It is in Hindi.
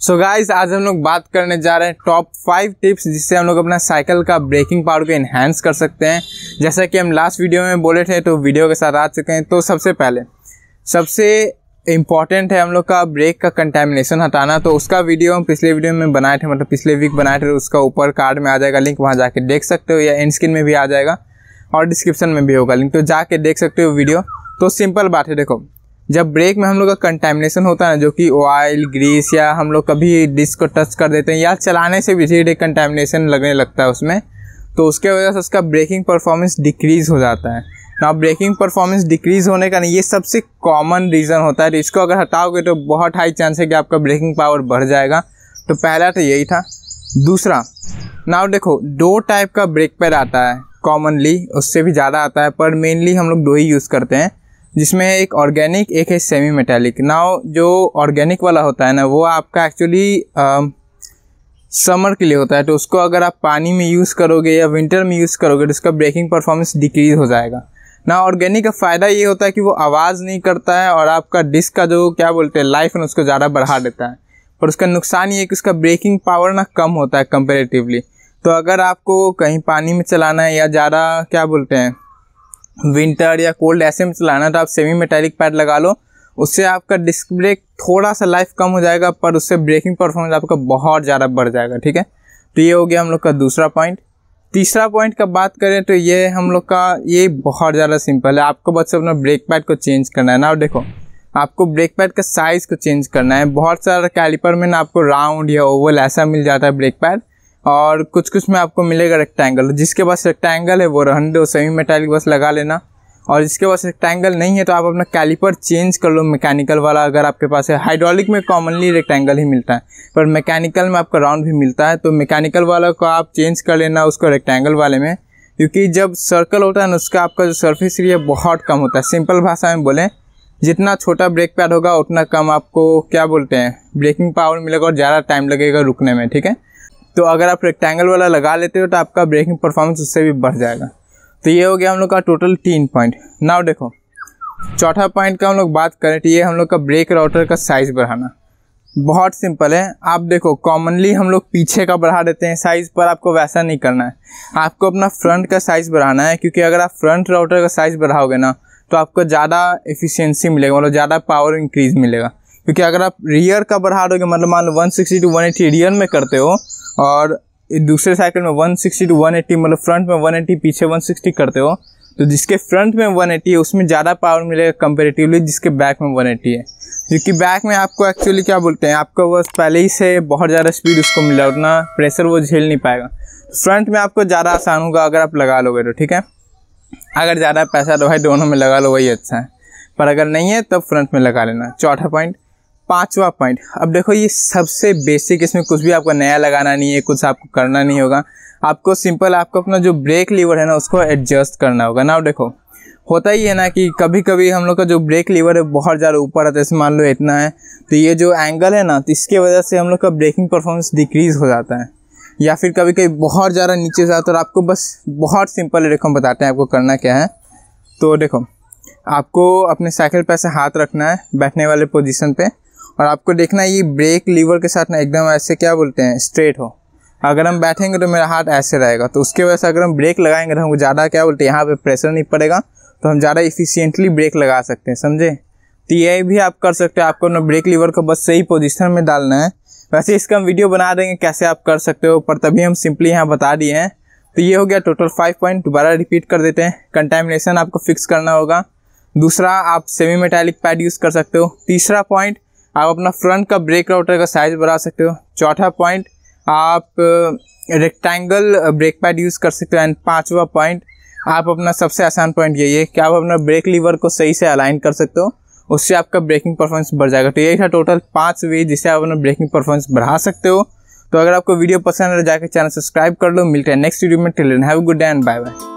सो so गाइस आज हम लोग बात करने जा रहे हैं टॉप फाइव टिप्स जिससे हम लोग अपना साइकिल का ब्रेकिंग पावर को इन्हेंस कर सकते हैं जैसा कि हम लास्ट वीडियो में बोले थे तो वीडियो के साथ आ चुके हैं तो सबसे पहले सबसे इम्पॉर्टेंट है हम लोग का ब्रेक का कंटेमिनेशन हटाना तो उसका वीडियो हम पिछले वीडियो में बनाए थे मतलब पिछले वीक बनाए थे उसका ऊपर कार्ड में आ जाएगा लिंक वहाँ जाके देख सकते हो या एंड स्क्रीन में भी आ जाएगा और डिस्क्रिप्शन में भी होगा लिंक तो जाके देख सकते हो वीडियो तो सिंपल बात है देखो जब ब्रेक में हम लोग का कंटेमिनेशन होता है ना जो कि ऑयल ग्रीस या हम लोग कभी डिस्क को टच कर देते हैं या चलाने से भी धीरे कंटेमिनेशन लगने लगता है उसमें तो उसके वजह से उसका ब्रेकिंग परफॉर्मेंस डिक्रीज़ हो जाता है ना ब्रेकिंग परफॉर्मेंस डिक्रीज़ होने का नहीं ये सबसे कॉमन रीज़न होता है तो इसको अगर हटाओगे तो बहुत हाई चांस है कि आपका ब्रेकिंग पावर बढ़ जाएगा तो पहला तो यही था दूसरा नाव देखो दो टाइप का ब्रेक पैड आता है कॉमनली उससे भी ज़्यादा आता है पर मेनली हम लोग दो ही यूज़ करते हैं जिसमें एक ऑर्गेनिक एक है सेमी मेटालिक नाव जो ऑर्गेनिक वाला होता है ना वो आपका एक्चुअली समर um, के लिए होता है तो उसको अगर आप पानी में यूज़ करोगे या विंटर में यूज़ करोगे तो उसका ब्रेकिंग परफॉर्मेंस डिक्रीज हो जाएगा ना ऑर्गेनिक का फ़ायदा ये होता है कि वो आवाज़ नहीं करता है और आपका डिस्क का जो क्या बोलते हैं लाइफ है उसको ज़्यादा बढ़ा देता है पर उसका नुकसान ये है कि उसका ब्रेकिंग पावर ना कम होता है कंपेरेटिवली तो अगर आपको कहीं पानी में चलाना है या ज़्यादा क्या बोलते हैं विंटर या कोल्ड ऐसे में चलाना तो आप सेमी मेटेलिक पैड लगा लो उससे आपका डिस्क ब्रेक थोड़ा सा लाइफ कम हो जाएगा पर उससे ब्रेकिंग परफॉर्मेंस आपका बहुत ज़्यादा बढ़ जाएगा ठीक है तो ये हो गया हम लोग का दूसरा पॉइंट तीसरा पॉइंट का बात करें तो ये हम लोग का ये बहुत ज़्यादा सिंपल है आपको बस अपना ब्रेक पैड को चेंज करना है ना और देखो आपको ब्रेक पैड का साइज़ को चेंज करना है बहुत सारा कैलिपर में ना आपको राउंड या ओवल ऐसा मिल जाता है ब्रेक पैड और कुछ कुछ में आपको मिलेगा रेक्टेंगल जिसके पास रेक्टेंगल है वो रहने दो सेमी मेटालिक बस लगा लेना और जिसके पास रेक्टेंगल नहीं है तो आप अपना कैलिपर चेंज कर लो मैकेनिकल वाला अगर आपके पास है हाइड्रोलिक में कॉमनली रेक्टेंगल ही मिलता है पर मैकेनिकल में आपका राउंड भी मिलता है तो मैकेनिकल वाला को आप चेंज कर लेना उसको रेक्टेंगल वाले में क्योंकि जब सर्कल होता है ना उसका आपका जो सर्फेस एरिया बहुत कम होता है सिंपल भाषा में बोलें जितना छोटा ब्रेक पैड होगा उतना कम आपको क्या बोलते हैं ब्रेकिंग पावर मिलेगा और ज़्यादा टाइम लगेगा रुकने में ठीक है तो अगर आप रेक्टेंगल वाला लगा लेते हो तो आपका ब्रेकिंग परफॉर्मेंस उससे भी बढ़ जाएगा तो ये हो गया हम लोग का टोटल तीन पॉइंट नाव देखो चौथा पॉइंट का हम लोग बात करें तो ये हम लोग का ब्रेक राउटर का साइज़ बढ़ाना बहुत सिंपल है आप देखो कॉमनली हम लोग पीछे का बढ़ा देते हैं साइज़ पर आपको वैसा नहीं करना है आपको अपना फ्रंट का साइज़ बढ़ाना है क्योंकि अगर आप फ्रंट राउटर का साइज़ बढ़ाओगे ना तो आपको ज़्यादा एफिशिएंसी मिलेगा मतलब ज़्यादा पावर इंक्रीज मिलेगा क्योंकि अगर आप रियर का बढ़ा दोगे मतलब मान लो one sixty to one eighty rear में करते हो और दूसरे साइकिल में 160 टू 180 मतलब फ्रंट में 180 पीछे 160 करते हो तो जिसके फ्रंट में 180 है उसमें ज़्यादा पावर मिलेगा कंपेरेटिवली जिसके बैक में 180 है क्योंकि बैक में आपको एक्चुअली क्या बोलते हैं आपको बस पहले ही से बहुत ज़्यादा स्पीड उसको मिला उतना प्रेशर वो झेल नहीं पाएगा फ्रंट में आपको ज़्यादा आसान होगा अगर आप लगा लोगे तो ठीक है अगर ज़्यादा पैसा तो भाई दोनों में लगा लो वही अच्छा है पर अगर नहीं है तब फ्रंट में लगा लेना चौथा पॉइंट पांचवा पॉइंट अब देखो ये सबसे बेसिक इसमें कुछ भी आपको नया लगाना नहीं है कुछ आपको करना नहीं होगा आपको सिंपल आपको अपना जो ब्रेक लीवर है ना उसको एडजस्ट करना होगा ना देखो होता ही है ना कि कभी कभी हम लोग का जो ब्रेक लीवर है बहुत ज़्यादा ऊपर आता है जैसे मान लो इतना है तो ये जो एंगल है ना तो इसके वजह से हम लोग का ब्रेकिंग परफॉर्मेंस डिक्रीज हो जाता है या फिर कभी कभी बहुत ज़्यादा नीचे जाता है और तो आपको बस बहुत सिंपल है देखो हम बताते हैं आपको करना क्या है तो देखो आपको अपने साइकिल पर ऐसे हाथ रखना है बैठने वाले पोजिशन पर और आपको देखना है ये ब्रेक लीवर के साथ ना एकदम ऐसे क्या बोलते हैं स्ट्रेट हो अगर हम बैठेंगे तो मेरा हाथ ऐसे रहेगा तो उसके वजह से अगर हम ब्रेक लगाएंगे तो हमको ज़्यादा क्या बोलते हैं यहाँ पर प्रेशर नहीं पड़ेगा तो हम ज़्यादा इफिशियंटली ब्रेक लगा सकते हैं समझे तो ये भी आप कर सकते हो आपको ना ब्रेक लीवर को बस सही पोजिशन में डालना है वैसे इसका हम वीडियो बना देंगे कैसे आप कर सकते हो पर तभी हम सिंपली यहाँ बता दिए हैं तो ये हो गया टोटल फाइव पॉइंट दोबारा रिपीट कर देते हैं कंटेमिनेशन आपको फिक्स करना होगा दूसरा आप सेमी मेटालिक पैड यूज़ कर सकते हो तीसरा पॉइंट आप अपना फ्रंट का ब्रेक राउटर का साइज़ बढ़ा सकते हो चौथा पॉइंट आप रेक्टेंगल ब्रेक पैड यूज़ कर सकते हो एंड पाँचवा पॉइंट आप अपना सबसे आसान पॉइंट यही है कि आप अपना ब्रेक लीवर को सही से अलाइन कर सकते हो उससे आपका ब्रेकिंग परफॉर्मेंस बढ़ जाएगा तो यही था टोटल पाँच वे जिससे आप अपना ब्रेकिंग परफॉर्मेंस बढ़ा सकते हो तो अगर आपको वीडियो पसंद है तो जाकर चैनल सब्सक्राइब कर लो मिलते हैं नेक्स्ट वीडियो में till have good day and bye bye